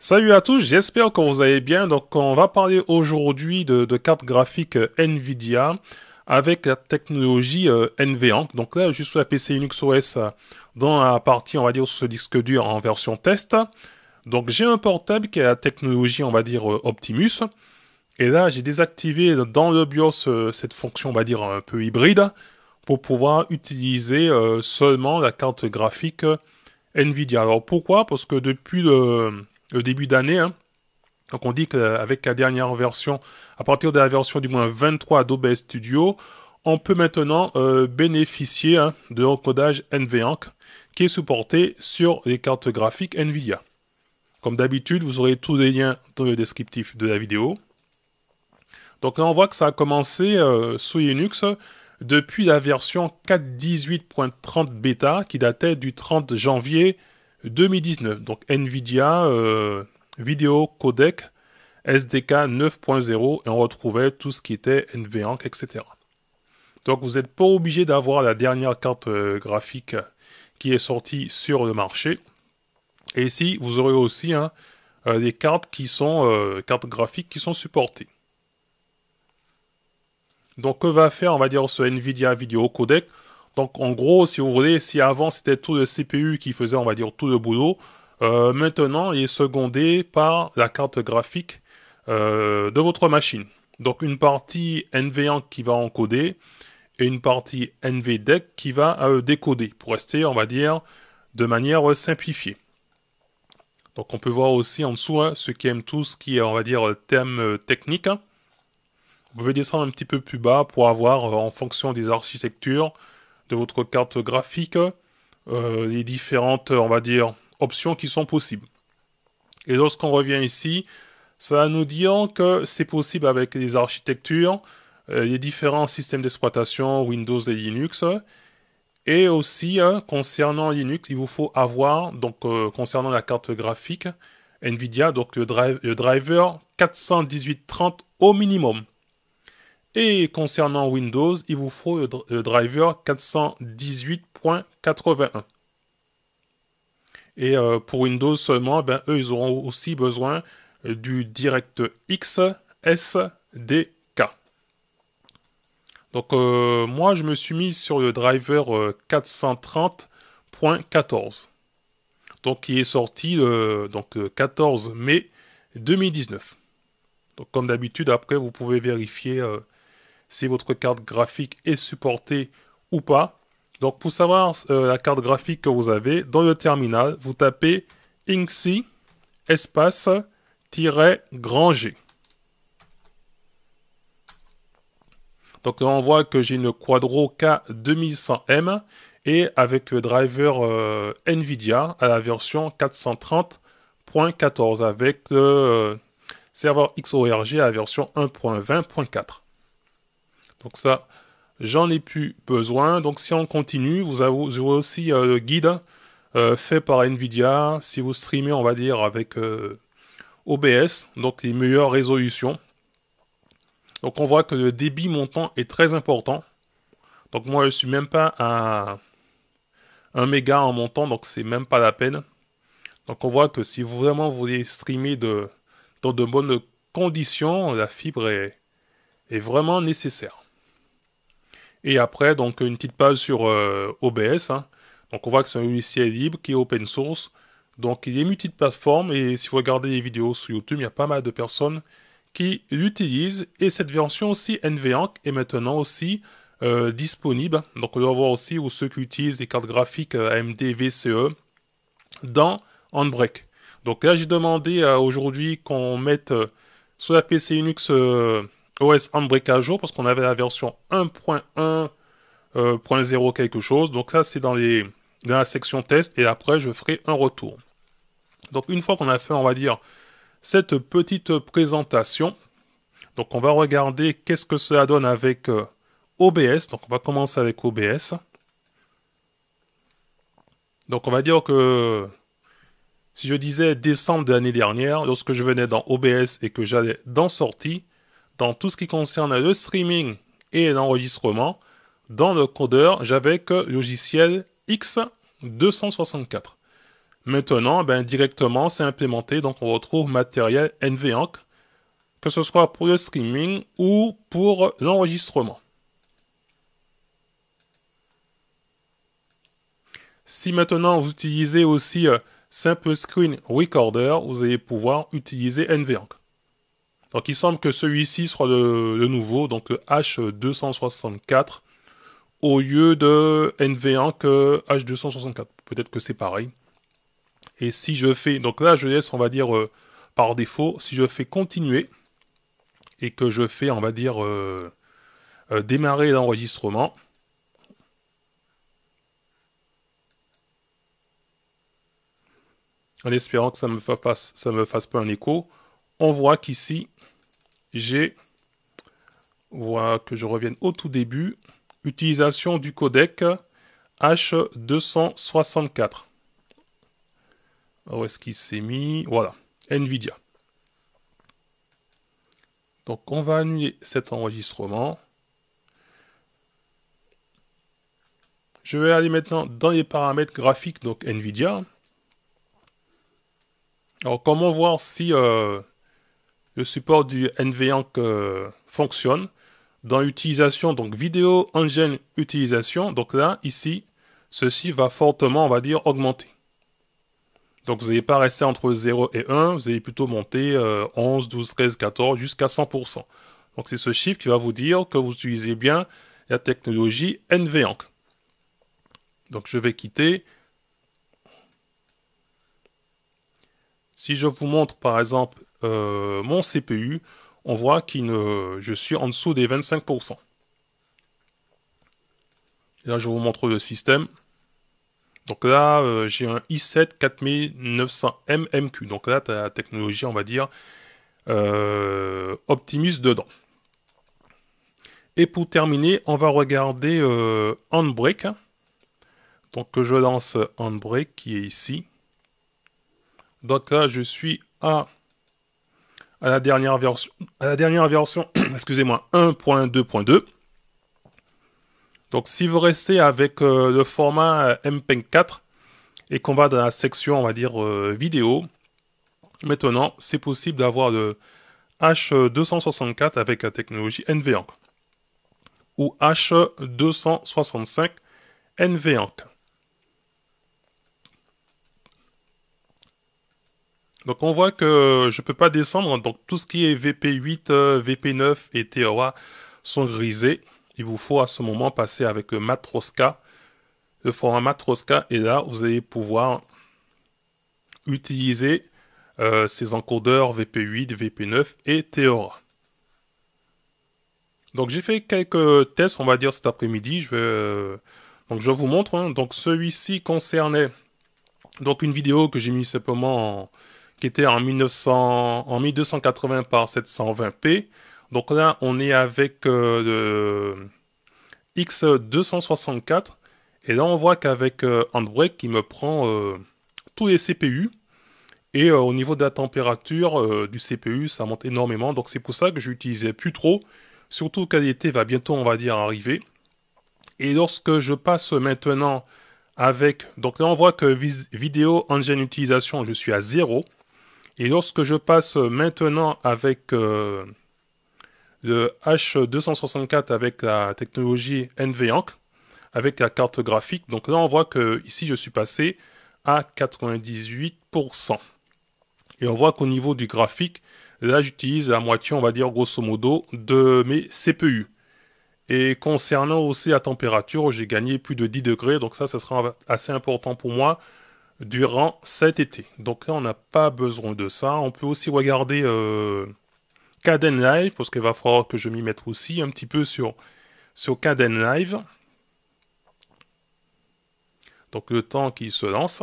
Salut à tous, j'espère que vous allez bien. Donc on va parler aujourd'hui de, carte cartes euh, Nvidia avec la technologie euh, Donc là, juste sur la PC Linux OS euh, dans la partie, on va dire, sur ce disque dur en version test. Donc j'ai un portable qui a la technologie, on va dire, euh, Optimus. Et là, j'ai désactivé dans le BIOS cette fonction, on va dire, un peu hybride pour pouvoir utiliser seulement la carte graphique Nvidia. Alors pourquoi Parce que depuis le le début d'année. Hein. Donc on dit qu'avec euh, la dernière version, à partir de la version du moins 23 d'OBS Studio, on peut maintenant euh, bénéficier hein, de l'encodage NVENC qui est supporté sur les cartes graphiques NVIDIA. Comme d'habitude, vous aurez tous les liens dans le descriptif de la vidéo. Donc là, on voit que ça a commencé euh, sous Linux depuis la version 4.18.30 bêta qui datait du 30 janvier 2019. Donc NVIDIA euh, Video Codec SDK 9.0 et on retrouvait tout ce qui était NVENC, etc. Donc vous n'êtes pas obligé d'avoir la dernière carte euh, graphique qui est sortie sur le marché. Et ici, vous aurez aussi hein, euh, des cartes qui sont cartes graphiques qui sont supportées. Donc que va faire, on va dire, ce NVIDIA Video Codec donc en gros, si vous voulez, si avant c'était tout le CPU qui faisait, on va dire, tout le boulot, euh, maintenant il est secondé par la carte graphique euh, de votre machine. Donc une partie NV1 qui va encoder et une partie NVDEC qui va euh, décoder pour rester, on va dire, de manière simplifiée. Donc on peut voir aussi en dessous hein, ce qui aiment tout ce qui est, on va dire, thème technique. Hein. Vous pouvez descendre un petit peu plus bas pour avoir, en fonction des architectures, de votre carte graphique euh, les différentes, on va dire, options qui sont possibles. Et lorsqu'on revient ici, ça nous dit que c'est possible avec les architectures, euh, les différents systèmes d'exploitation Windows et Linux. Et aussi, euh, concernant Linux, il vous faut avoir, donc concernant la carte graphique, NVIDIA, donc le, drive, le driver 41830 au minimum. Et concernant Windows, il vous faut le driver 418.81. Et euh, pour Windows seulement, ben, eux, ils auront aussi besoin euh, du DirectX SDK. Donc euh, moi, je me suis mis sur le driver 430.14. Donc qui est sorti le 14 mai 2019. Donc comme d'habitude, après, vous pouvez vérifier si votre carte graphique est supportée ou pas. Donc pour savoir euh, la carte graphique que vous avez, dans le terminal, vous tapez INXI espace G. Donc là on voit que j'ai une Quadro K2100M et avec le driver euh, NVIDIA à la version 430.14 avec le euh, serveur XORG à la version 1.20.4. Donc ça, j'en ai plus besoin. Donc si on continue, vous avez aussi euh, le guide euh, fait par Nvidia. Si vous streamez, on va dire, avec euh, OBS, donc les meilleures résolutions. Donc on voit que le débit montant est très important. Donc moi, je ne suis même pas à 1 méga en montant, donc c'est même pas la peine. Donc on voit que si vous vraiment voulez streamer dans de bonnes conditions, la fibre est vraiment nécessaire. Et après, donc, une petite page sur euh, OBS. Hein. Donc, on voit que c'est un logiciel libre qui est open source. Donc, il est multiplateforme. Et si vous regardez les vidéos sur YouTube, il y a pas mal de personnes qui l'utilisent. Et cette version aussi, NVENC, est maintenant aussi euh, disponible. Donc, on va voir aussi où ceux qui utilisent les cartes graphiques euh, AMD VCE dans Handbrake. Donc, là, j'ai demandé aujourd'hui qu'on mette sur la PC Linux. OS Handbrake à jour parce qu'on avait la version 1.1.0 euh, quelque chose. Donc ça, c'est dans, les, la section test et après, je ferai un retour. Donc une fois qu'on a fait, on va dire, cette petite présentation, donc on va regarder qu'est-ce que cela donne avec euh, OBS. Donc on va commencer avec OBS. Donc on va dire que si je disais décembre de l'année dernière, lorsque je venais dans OBS et que j'allais dans sortie, dans tout ce qui concerne le streaming et l'enregistrement, dans le codeur, j'avais que logiciel X264. Maintenant, ben, directement, c'est implémenté, donc on retrouve matériel NVENC, que ce soit pour le streaming ou pour l'enregistrement. Si maintenant vous utilisez aussi euh, Simple Screen Recorder, vous allez pouvoir utiliser NVENC. Donc il semble que celui-ci soit de, nouveau, donc H264, au lieu de NV1 que H264. Peut-être que c'est pareil. Et si je fais, donc là je laisse, on va dire, euh, par défaut, si je fais continuer, et que je fais, on va dire, euh, euh, démarrer l'enregistrement, en espérant que ça ne me, ça me fasse pas un écho, on voit qu'ici, j'ai, voilà, que je revienne au tout début, utilisation du codec H264. Où est-ce qu'il s'est mis Voilà, NVIDIA. Donc on va annuler cet enregistrement. Je vais aller maintenant dans les paramètres graphiques, donc NVIDIA. Alors comment voir si le support du NVENC euh, fonctionne. Dans utilisation, donc vidéo engine utilisation, donc là, ici, ceci va fortement, on va dire, augmenter. Donc vous n'allez pas rester entre 0 et 1, vous avez plutôt monté 11, 12, 13, 14 jusqu'à 100%. Donc c'est ce chiffre qui va vous dire que vous utilisez bien la technologie NVENC. Donc je vais quitter. Si je vous montre par exemple euh, mon CPU, on voit que je suis en dessous des 25%. là, je vous montre le système. Donc là, euh, j'ai un i7 4900MMQ. Donc là, tu as la technologie, on va dire, euh, Optimus dedans. Et pour terminer, on va regarder euh, Handbrake. Hein. Donc je lance Handbrake qui est ici. Donc là, je suis à à la dernière version, à la dernière version, excusez-moi, 1.2.2. Donc si vous restez avec euh, le format euh, mp 4 et qu'on va dans la section, on va dire euh, vidéo, maintenant c'est possible d'avoir le H264 avec la technologie NVENC ou H265 NVENC. Donc on voit que je ne peux pas descendre. Donc tout ce qui est VP8, euh, VP9 et Theora sont grisés. Il vous faut à ce moment passer avec euh, Matroska. Le format Matroska et là vous allez pouvoir utiliser euh, ces encodeurs VP8, VP9 et Theora. Donc j'ai fait quelques tests, on va dire cet après-midi. Je vais, donc je vous montre. Hein. Donc celui-ci concernait donc une vidéo que j'ai mis simplement qui était en, 1900, en 1280 par 720p. Donc là, on est avec euh, le X264. Et là, on voit qu'avec android euh, Handbrake, il me prend euh, tous les CPU. Et au niveau de la température du CPU, ça monte énormément. Donc c'est pour ça que je n'utilisais plus trop. Surtout que l'été va bientôt, on va dire, arriver. Et lorsque je passe maintenant avec... Donc là, on voit que vidéo engine, utilisation, je suis à 0. Et lorsque je passe maintenant avec euh, le H264 avec la technologie NVENC, avec la carte graphique, donc là on voit que ici je suis passé à 98%. Et on voit qu'au niveau du graphique, là j'utilise la moitié, on va dire grosso modo, de mes CPU. Et concernant aussi la température, j'ai gagné plus de 10 degrés, donc ça, ça sera assez important pour moi durant cet été. Donc là, on n'a pas besoin de ça. On peut aussi regarder euh, Caden Live, parce qu'il va falloir que je m'y mette aussi un petit peu sur, sur Caden Live. Donc le temps qui se lance.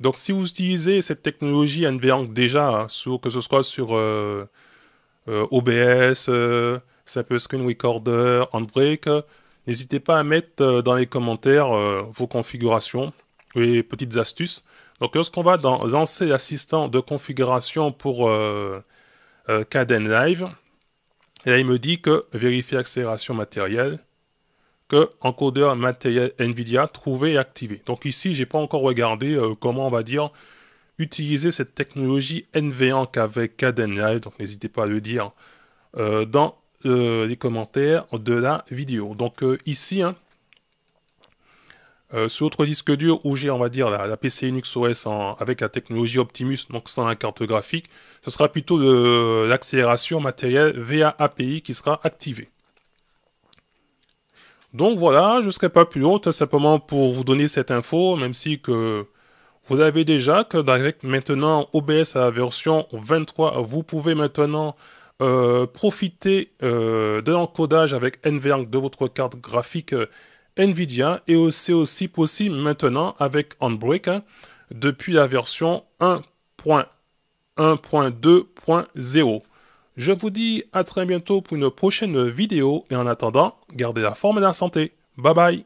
Donc si vous utilisez cette technologie NVENC déjà, hein, que ce soit sur OBS, euh, euh Simple euh, Screen Recorder, Handbrake, N'hésitez pas à mettre euh, dans les commentaires euh, vos configurations et petites astuces. Donc lorsqu'on va dans lancer l'assistant de configuration pour euh, Caden Live, là il me dit que vérifier accélération matérielle, que encodeur matériel NVIDIA trouvé et activé. Donc ici, n'ai pas encore regardé comment on va dire utiliser cette technologie NV1 qu'avec Caden Live, donc n'hésitez pas à le dire, dans les euh, commentaires de la vidéo. Donc euh, ici, hein, euh, sur autre disque dur où j'ai, on va dire, la, PC Linux OS avec la technologie Optimus, donc sans la carte graphique, ce sera plutôt l'accélération matérielle VA API qui sera activée. Donc voilà, je ne serai pas plus long, hein, simplement pour vous donner cette info, même si que vous avez déjà que maintenant OBS à la version 23, vous pouvez maintenant euh, profitez euh, de l'encodage avec NVENC de votre carte graphique euh, NVIDIA et c'est aussi possible maintenant avec Unbreak hein, depuis la version 1.1.2.0. Je vous dis à très bientôt pour une prochaine vidéo et en attendant, gardez la forme et la santé. Bye bye